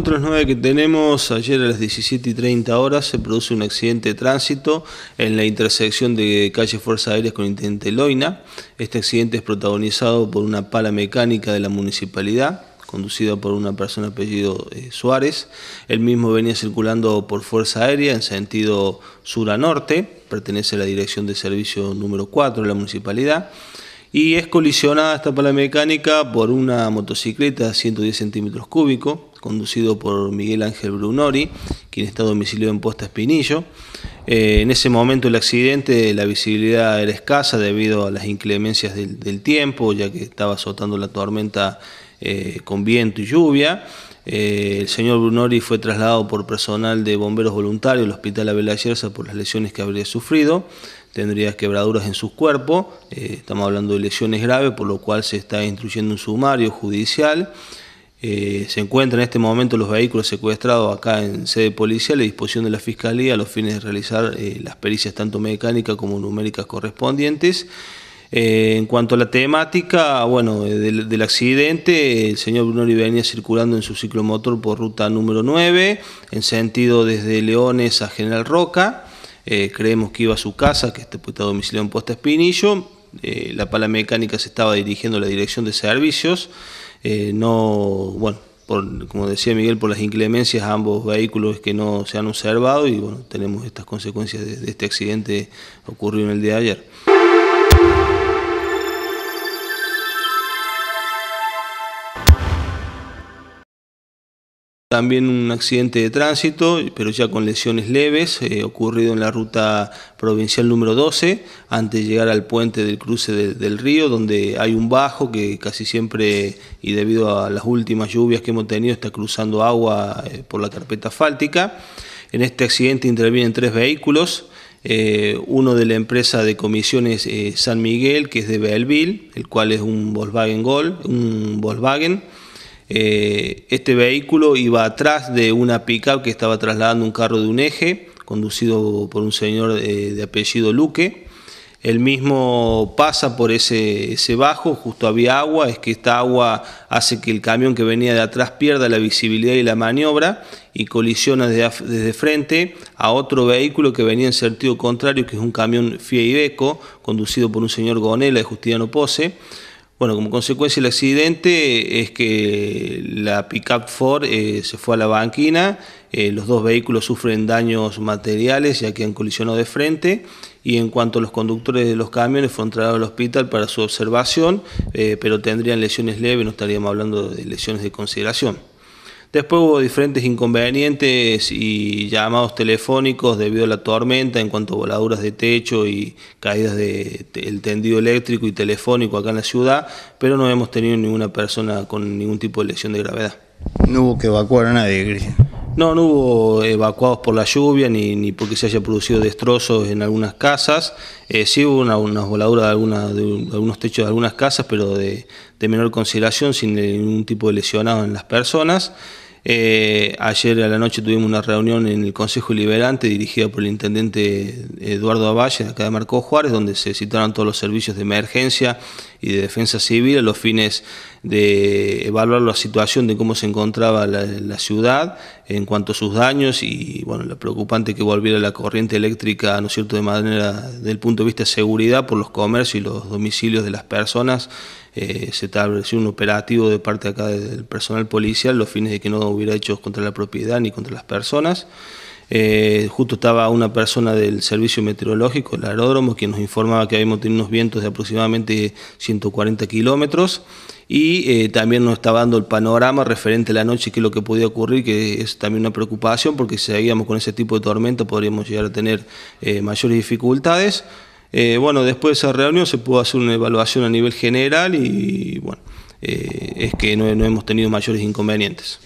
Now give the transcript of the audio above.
Otras nueve que tenemos, ayer a las 17 y 30 horas se produce un accidente de tránsito en la intersección de calle Fuerza Aérea con Intendente Loina. Este accidente es protagonizado por una pala mecánica de la municipalidad conducida por una persona apellido eh, Suárez. El mismo venía circulando por Fuerza Aérea en sentido sur a norte, pertenece a la dirección de servicio número 4 de la municipalidad y es colisionada esta pala mecánica por una motocicleta 110 centímetros cúbicos conducido por Miguel Ángel Brunori, quien está domiciliado en Posta Espinillo. Eh, en ese momento el accidente la visibilidad era escasa debido a las inclemencias del, tiempo, ya que estaba azotando la tormenta eh, con viento y lluvia. Eh, el señor Brunori fue trasladado por personal de bomberos voluntarios al hospital Abel Ayerza por las lesiones que habría sufrido. Tendría quebraduras en su cuerpo, estamos hablando de lesiones graves, por lo cual se está instruyendo un sumario judicial. Eh, se encuentran en este momento los vehículos secuestrados acá en sede policial a disposición de la Fiscalía a los fines de realizar eh, las pericias tanto mecánicas como numéricas correspondientes. Eh, en cuanto a la temática, bueno, del, accidente, el señor Brunori venía circulando en su ciclomotor por ruta número 9, en sentido desde Leones a General Roca. creemos que iba a su casa, que está domicilio en Posta Espinillo. la pala mecánica se estaba dirigiendo a la dirección de servicios. Eh, no, bueno, como decía Miguel, por las inclemencias, ambos vehículos que no se han observado y bueno, tenemos estas consecuencias de, este accidente ocurrido en el día de ayer. También un accidente de tránsito, pero ya con lesiones leves, eh, ocurrido en la ruta provincial número 12, antes de llegar al puente del cruce del río, donde hay un bajo que casi siempre, y debido a las últimas lluvias que hemos tenido, está cruzando agua eh, por la carpeta asfáltica. En este accidente intervienen tres vehículos, eh, uno de la empresa de comisiones San Miguel, que es de Belville, el cual es un Volkswagen Gol, un Volkswagen eh, este vehículo iba atrás de una pickup que estaba trasladando un carro de un eje, conducido por un señor eh, de apellido Luque. El mismo pasa por ese, bajo, justo había agua, es que esta agua hace que el camión que venía de atrás pierda la visibilidad y la maniobra y colisiona desde, frente a otro vehículo que venía en sentido contrario, que es un camión Fia Beco, conducido por un señor Gonela de Justiniano Pose. Bueno, como consecuencia del accidente es que la pickup Ford eh, se fue a la banquina, eh, los dos vehículos sufren daños materiales ya que han colisionado de frente y en cuanto a los conductores de los camiones fueron trasladados al hospital para su observación, eh, pero tendrían lesiones leves, no estaríamos hablando de lesiones de consideración. Después hubo diferentes inconvenientes y llamados telefónicos debido a la tormenta en cuanto a voladuras de techo y caídas del tendido eléctrico y telefónico acá en la ciudad, pero no hemos tenido ninguna persona con ningún tipo de lesión de gravedad. No hubo que evacuar a nadie, Cristian. No, no hubo evacuados por la lluvia ni, porque se haya producido destrozos en algunas casas. Eh, sí hubo una, voladuras de, de, algunos techos de algunas casas, pero de, menor consideración, sin ningún tipo de lesionado en las personas. Eh, ayer a la noche tuvimos una reunión en el Consejo Liberante dirigida por el intendente Eduardo Avalle, acá de Marcos Juárez, donde se citaron todos los servicios de emergencia y de Defensa Civil a los fines de evaluar la situación de cómo se encontraba la, ciudad en cuanto a sus daños y bueno, lo preocupante que volviera la corriente eléctrica, ¿no es cierto?, de manera, del punto de vista de seguridad por los comercios y los domicilios de las personas. Eh, se estableció un operativo de parte acá del personal policial a los fines de que no hubiera hechos contra la propiedad ni contra las personas. Eh, justo estaba una persona del servicio meteorológico, el aeródromo, quien nos informaba que habíamos tenido unos vientos de aproximadamente 140 kilómetros y eh, también nos estaba dando el panorama referente a la noche, qué es lo que podía ocurrir, que es también una preocupación porque si seguíamos con ese tipo de tormenta podríamos llegar a tener eh, mayores dificultades. bueno, después de esa reunión se pudo hacer una evaluación a nivel general y bueno, es que no hemos tenido mayores inconvenientes.